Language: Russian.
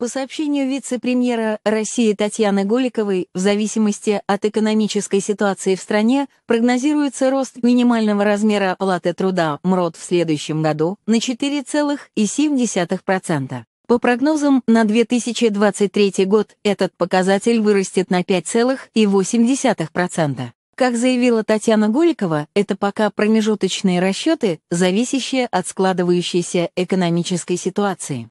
По сообщению вице-премьера России Татьяны Голиковой, в зависимости от экономической ситуации в стране, прогнозируется рост минимального размера оплаты труда МРОД в следующем году на 4,7%. По прогнозам, на 2023 год этот показатель вырастет на 5,8%. Как заявила Татьяна Голикова, это пока промежуточные расчеты, зависящие от складывающейся экономической ситуации.